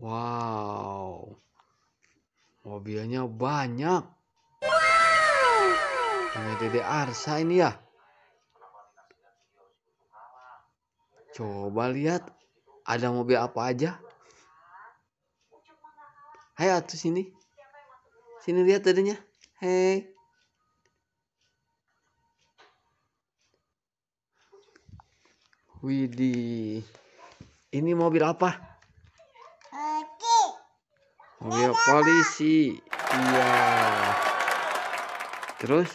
Wow, mobilnya banyak. Ini Dede Arsa ini ya. Coba lihat, ada mobil apa aja? Hai atuh sini. Sini lihat tadinya, Hei. Widih. Ini mobil apa? Mobil polisi. Iya. Terus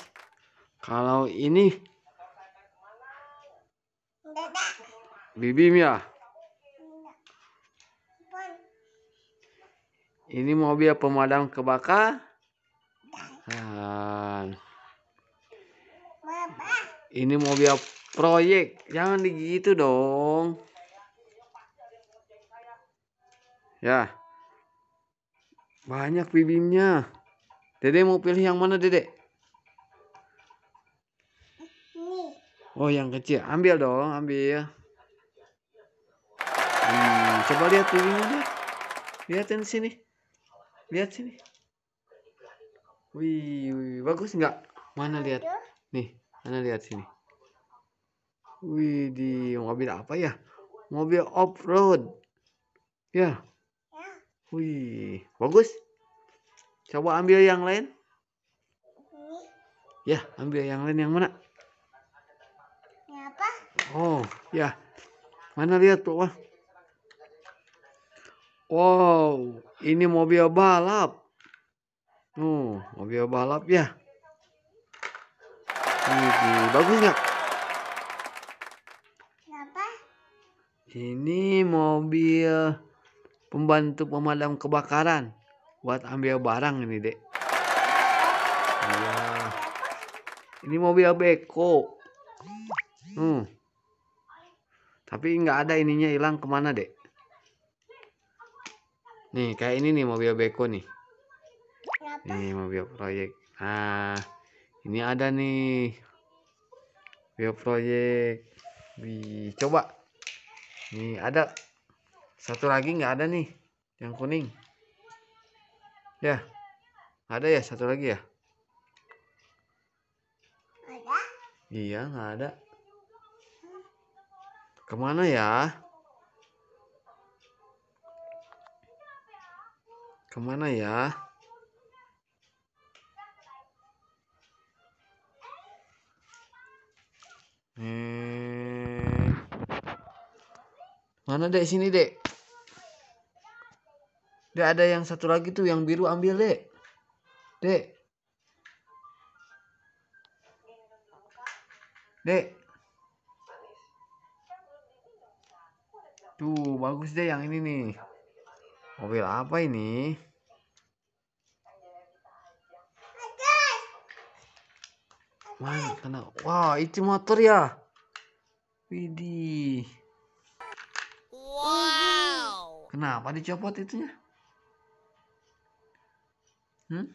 kalau ini Bibim ya? Ini mobil pemadam kebakaran. Ini mobil proyek. Jangan digitu dong. Ya. Banyak bibimnya. Dede mau pilih yang mana, Dede? Oh, yang kecil. Ambil dong, ambil. Hmm, coba lihat bibimnya, lihat. Lihatin sini. Lihat sini. Wih, wih, bagus nggak? Mana lihat? Nih, mana lihat sini. Wih, di mobil apa ya? Mobil off-road. Ya, Wih, bagus. Coba ambil yang lain. Ya, ambil yang lain yang mana? Ya, apa? Oh, ya. Mana lihat tuh, wah. Wow, ini mobil balap. Oh mobil balap ya. Ini bagus nggak? Ini mobil pembantu pemadam kebakaran buat ambil barang ini dek Iya. ini mobil beko hmm. tapi nggak ada ininya hilang kemana dek nih kayak ini nih mobil beko nih nih mobil proyek nah ini ada nih mobil proyek Wih, coba nih ada satu lagi nggak ada nih, yang kuning. Ya, ada ya satu lagi ya. Ada. Iya nggak ada. Kemana ya? Kemana ya? Hmm. Mana dek sini dek? Dek ada yang satu lagi tuh yang biru ambil dek. Dek. Dek. Tuh bagus deh yang ini nih. Mobil apa ini? Mana kena? Wah itu motor ya. Widih. Wow. Kenapa dicopot itunya? Hmm?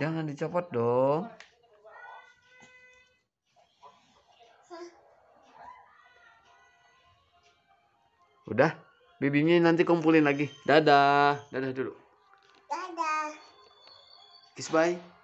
Jangan dicopot dong. Udah, bibinya nanti kumpulin lagi. Dadah, dadah dulu. Dadah. Kiss bye.